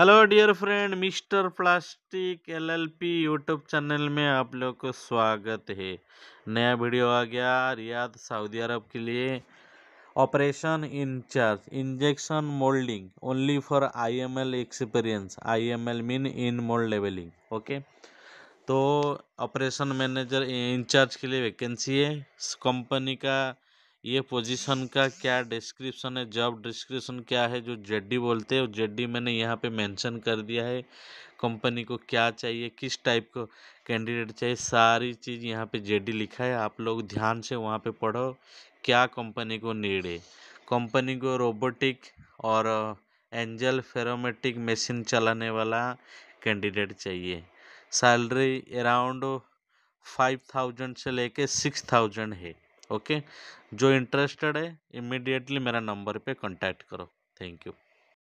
hello dear friend Mister Plastic LLP YouTube channel में आप लोग को स्वागत है नया वीडियो आ गया रियाद सऊदी अरब के लिए operation incharge injection moulding only for IML experience IML mean in mould levelling okay तो ऑपरेशन मैनेजर इंचार्ज के लिए वैकेंसी है कंपनी का ये पोजीशन का क्या डिस्क्रिप्शन है जॉब डिस्क्रिप्शन क्या है जो जेडी बोलते हैं जेडी मैंने यहाँ पे मेंशन कर दिया है कंपनी को क्या चाहिए किस टाइप को कैंडिडेट चाहिए सारी चीज़ यहाँ पे जेडी लिखा है आप लोग ध्यान से वहाँ पे पढ़ो क्या कंपनी को नीड है कंपनी को रोबोटिक और एंजल फेरोमेटिक मशीन चलाने वाला कैंडिडेट चाहिए सैलरी अराउंड फाइव थाउजेंड से लेके सिक्स थाउजेंड है ओके जो इंटरेस्टेड है इमिडिएटली मेरा नंबर पे कांटेक्ट करो थैंक यू